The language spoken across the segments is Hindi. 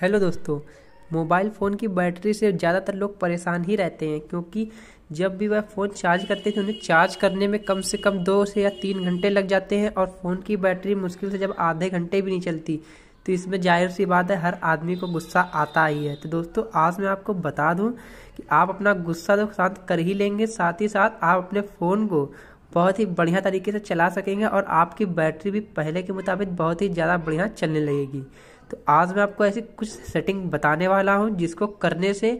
हेलो दोस्तों मोबाइल फ़ोन की बैटरी से ज़्यादातर लोग परेशान ही रहते हैं क्योंकि जब भी वह फ़ोन चार्ज करते हैं उन्हें चार्ज करने में कम से कम दो से या तीन घंटे लग जाते हैं और फ़ोन की बैटरी मुश्किल से जब आधे घंटे भी नहीं चलती तो इसमें जाहिर सी बात है हर आदमी को गुस्सा आता ही है तो दोस्तों आज मैं आपको बता दूँ कि आप अपना गुस्सा तो शांत कर ही लेंगे साथ ही साथ आप अपने फ़ोन को बहुत ही बढ़िया तरीके से चला सकेंगे और आपकी बैटरी भी पहले के मुताबिक बहुत ही ज़्यादा बढ़िया चलने लगेगी तो आज मैं आपको ऐसी कुछ सेटिंग बताने वाला हूँ जिसको करने से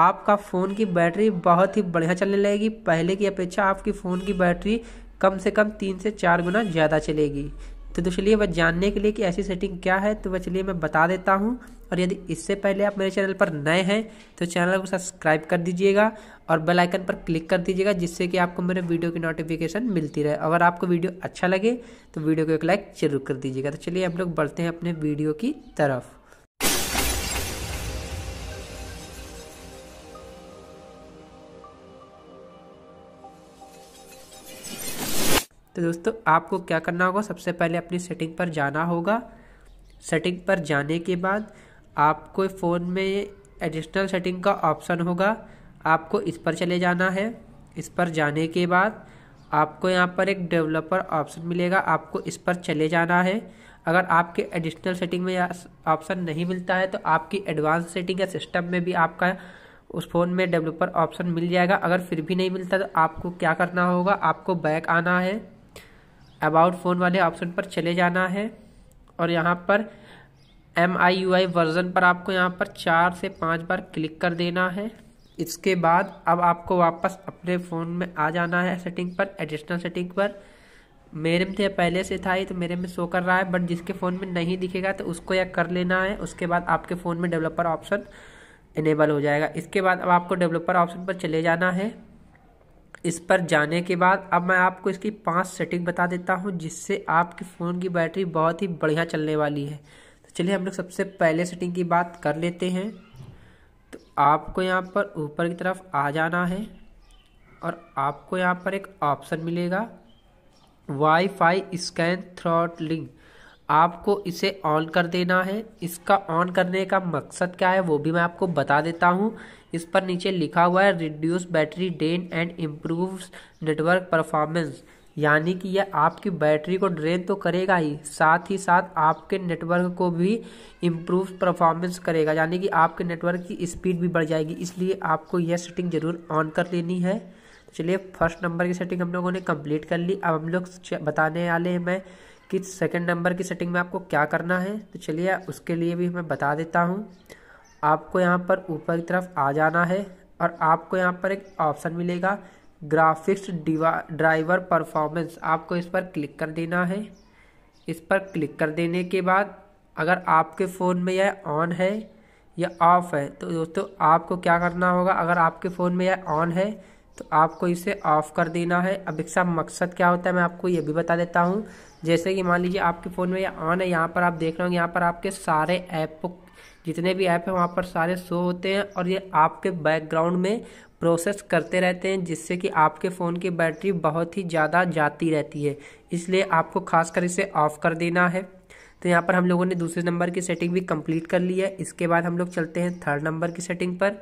आपका फ़ोन की बैटरी बहुत ही बढ़िया चलने लगेगी पहले की अपेक्षा आपकी फ़ोन की बैटरी कम से कम तीन से चार गुना ज़्यादा चलेगी तो, तो चलिए वह जानने के लिए कि ऐसी सेटिंग क्या है तो वह चलिए मैं बता देता हूँ और यदि इससे पहले आप मेरे चैनल पर नए हैं तो चैनल को सब्सक्राइब कर दीजिएगा और बेल आइकन पर क्लिक कर दीजिएगा जिससे कि आपको मेरे वीडियो की नोटिफिकेशन मिलती रहे अगर आपको वीडियो अच्छा लगे तो वीडियो को एक लाइक जरूर कर दीजिएगा तो चलिए हम लोग बढ़ते हैं अपने वीडियो की तरफ तो दोस्तों आपको क्या करना होगा सबसे पहले अपनी सेटिंग पर जाना होगा सेटिंग पर जाने के बाद आपको फ़ोन में एडिशनल सेटिंग का ऑप्शन होगा आपको इस पर चले जाना है इस पर जाने के बाद आपको यहाँ पर एक डेवलपर ऑप्शन मिलेगा आपको इस पर चले जाना है अगर आपके एडिशनल सेटिंग में ऑप्शन नहीं मिलता है तो आपकी एडवांस सेटिंग या सिस्टम में भी आपका उस फ़ोन में डेवलपर ऑप्शन मिल जाएगा अगर फिर भी नहीं मिलता तो आपको क्या करना होगा आपको बैक आना है अबाउट फ़ोन वाले ऑप्शन पर चले जाना है और यहाँ पर M I U I version पर आपको यहाँ पर चार से पाँच बार क्लिक कर देना है इसके बाद अब आपको वापस अपने फ़ोन में आ जाना है सेटिंग पर एडिशनल सेटिंग पर मेरे में तो पहले से था ही तो मेरे में शो कर रहा है बट जिसके फ़ोन में नहीं दिखेगा तो उसको यह कर लेना है उसके बाद आपके फ़ोन में डेवलपर ऑप्शन इनेबल हो जाएगा इसके बाद अब आपको डेवलपर ऑप्शन पर चले जाना है इस पर जाने के बाद अब मैं आपको इसकी पांच सेटिंग बता देता हूँ जिससे आपके फ़ोन की बैटरी बहुत ही बढ़िया चलने वाली है तो चलिए हम लोग सबसे पहले सेटिंग की बात कर लेते हैं तो आपको यहाँ पर ऊपर की तरफ आ जाना है और आपको यहाँ पर एक ऑप्शन मिलेगा वाईफाई स्कैन थ्रॉट लिंक आपको इसे ऑन कर देना है इसका ऑन करने का मकसद क्या है वो भी मैं आपको बता देता हूँ इस पर नीचे लिखा हुआ है reduce battery drain and improve network performance यानी कि यह आपकी बैटरी को ड्रेन तो करेगा ही साथ ही साथ आपके नेटवर्क को भी इम्प्रूव परफॉर्मेंस करेगा यानी कि आपके नेटवर्क की स्पीड भी बढ़ जाएगी इसलिए आपको यह सेटिंग ज़रूर ऑन कर लेनी है चलिए फर्स्ट नंबर की सेटिंग हम लोगों ने कंप्लीट कर ली अब हम लोग बताने वाले हैं मैं कि सेकंड नंबर की सेटिंग में आपको क्या करना है तो चलिए उसके लिए भी मैं बता देता हूँ आपको यहाँ पर ऊपर की तरफ आ जाना है और आपको यहाँ पर एक ऑप्शन मिलेगा ग्राफिक्स ड्राइवर परफॉर्मेंस आपको इस पर क्लिक कर देना है इस पर क्लिक कर देने के बाद अगर आपके फ़ोन में यह ऑन है या ऑफ़ है तो दोस्तों आपको क्या करना होगा अगर आपके फ़ोन में यह ऑन है तो आपको इसे ऑफ़ कर देना है अब इसका मकसद क्या होता है मैं आपको ये भी बता देता हूँ जैसे कि मान लीजिए आपके फ़ोन में यह ऑन है यहाँ पर आप देख रहे हो यहाँ पर आपके सारे ऐप जितने भी ऐप हैं वहाँ पर सारे शो होते हैं और ये आपके बैकग्राउंड में प्रोसेस करते रहते हैं जिससे कि आपके फ़ोन की बैटरी बहुत ही ज़्यादा जाती रहती है इसलिए आपको खासकर इसे ऑफ़ कर देना है तो यहाँ पर हम लोगों ने दूसरे नंबर की सेटिंग भी कंप्लीट कर ली है इसके बाद हम लोग चलते हैं थर्ड नंबर की सेटिंग पर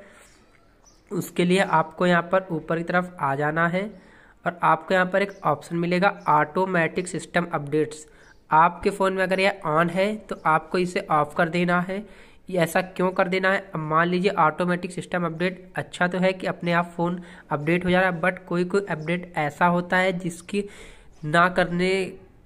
उसके लिए आपको यहाँ पर ऊपर की तरफ आ जाना है और आपको यहाँ पर एक ऑप्शन मिलेगा ऑटोमेटिक सिस्टम अपडेट्स आपके फ़ोन में अगर यह ऑन है तो आपको इसे ऑफ़ कर देना है ये ऐसा क्यों कर देना है अब मान लीजिए ऑटोमेटिक सिस्टम अपडेट अच्छा तो है कि अपने आप फ़ोन अपडेट हो जा रहा है बट कोई कोई अपडेट ऐसा होता है जिसकी ना करने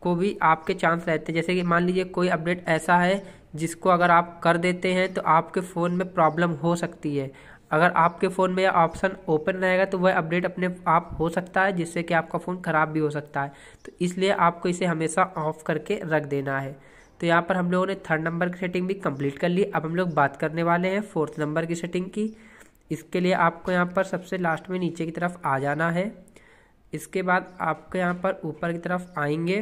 को भी आपके चांस रहते हैं जैसे कि मान लीजिए कोई अपडेट ऐसा है जिसको अगर आप कर देते हैं तो आपके फ़ोन में प्रॉब्लम हो सकती है अगर आपके फ़ोन में यह ऑप्शन ओपन रहेगा तो वह अपडेट अपने आप हो सकता है जिससे कि आपका फ़ोन ख़राब भी हो सकता है तो इसलिए आपको इसे हमेशा ऑफ़ करके रख देना है तो यहाँ पर हम लोगों ने थर्ड नंबर की सेटिंग भी कंप्लीट कर ली अब हम लोग बात करने वाले हैं फोर्थ नंबर की सेटिंग की इसके लिए आपको यहाँ पर सबसे लास्ट में नीचे की तरफ आ जाना है इसके बाद आपको यहाँ पर ऊपर की तरफ आएंगे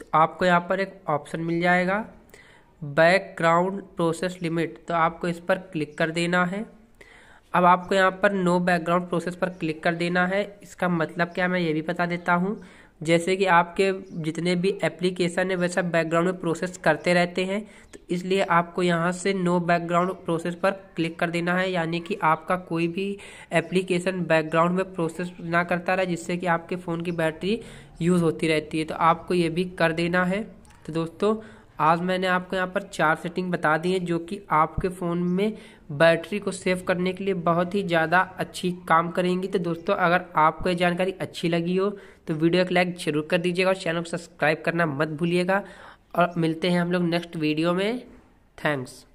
तो आपको यहाँ पर एक ऑप्शन मिल जाएगा बैकग्राउंड प्रोसेस लिमिट तो आपको इस पर क्लिक कर देना है अब आपको यहाँ पर नो बैकग्राउंड प्रोसेस पर क्लिक कर देना है इसका मतलब क्या मैं ये भी बता देता हूँ जैसे कि आपके जितने भी एप्लीकेशन है वैसा बैकग्राउंड में प्रोसेस करते रहते हैं तो इसलिए आपको यहाँ से नो बैकग्राउंड प्रोसेस पर क्लिक कर देना है यानी कि आपका कोई भी एप्लीकेशन बैकग्राउंड में प्रोसेस ना करता रहे जिससे कि आपके फ़ोन की बैटरी यूज़ होती रहती है तो आपको ये भी कर देना है तो दोस्तों आज मैंने आपको यहाँ पर चार सेटिंग बता दी हैं जो कि आपके फ़ोन में बैटरी को सेव करने के लिए बहुत ही ज़्यादा अच्छी काम करेंगी तो दोस्तों अगर आपको ये जानकारी अच्छी लगी हो तो वीडियो को लाइक जरूर कर दीजिएगा और चैनल को सब्सक्राइब करना मत भूलिएगा और मिलते हैं हम लोग नेक्स्ट वीडियो में थैंक्स